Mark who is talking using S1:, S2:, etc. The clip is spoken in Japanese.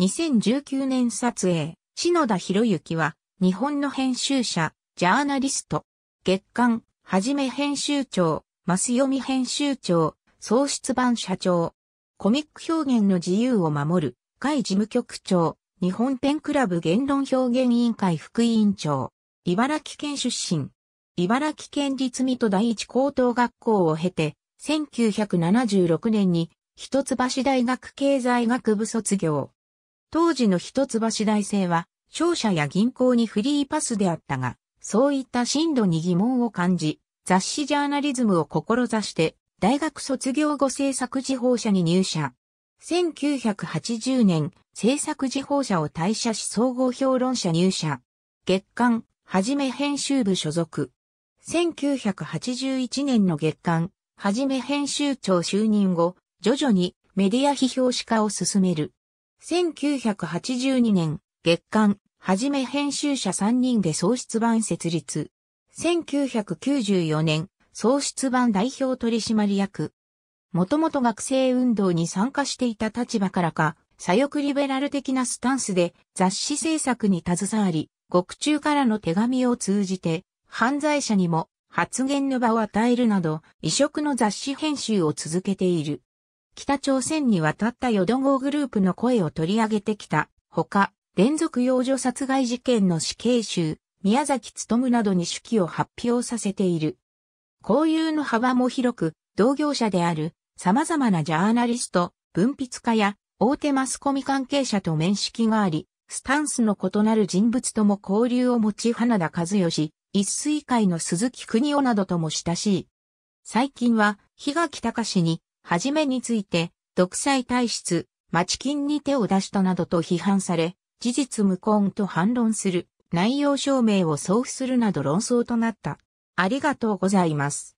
S1: 2019年撮影、篠田博之は、日本の編集者、ジャーナリスト、月刊、はじめ編集長、マス読み編集長、創出版社長、コミック表現の自由を守る、会事務局長、日本ペンクラブ言論表現委員会副委員長、茨城県出身、茨城県立水戸第一高等学校を経て、1976年に一橋大学経済学部卒業。当時の一橋大生は、商社や銀行にフリーパスであったが、そういった深度に疑問を感じ、雑誌ジャーナリズムを志して、大学卒業後制作時報社に入社。1980年、制作時報社を退社し総合評論者入社。月刊、はじめ編集部所属。1981年の月刊、はじめ編集長就任後、徐々にメディア批評史化を進める。1982年、月刊、はじめ編集者3人で創出版設立。1994年、創出版代表取締役。もともと学生運動に参加していた立場からか、左翼リベラル的なスタンスで雑誌制作に携わり、獄中からの手紙を通じて、犯罪者にも発言の場を与えるなど、異色の雑誌編集を続けている。北朝鮮に渡ったヨド号グループの声を取り上げてきた、ほか、連続幼女殺害事件の死刑囚、宮崎努などに手記を発表させている。交友の幅も広く、同業者である様々なジャーナリスト、文筆家や大手マスコミ関係者と面識があり、スタンスの異なる人物とも交流を持ち花田和義、一水会の鈴木邦夫などとも親しい。最近は、日垣隆にはじめについて、独裁体質、町金に手を出したなどと批判され、事実無根と反論する、内容証明を送付するなど論争となった。ありがとうございます。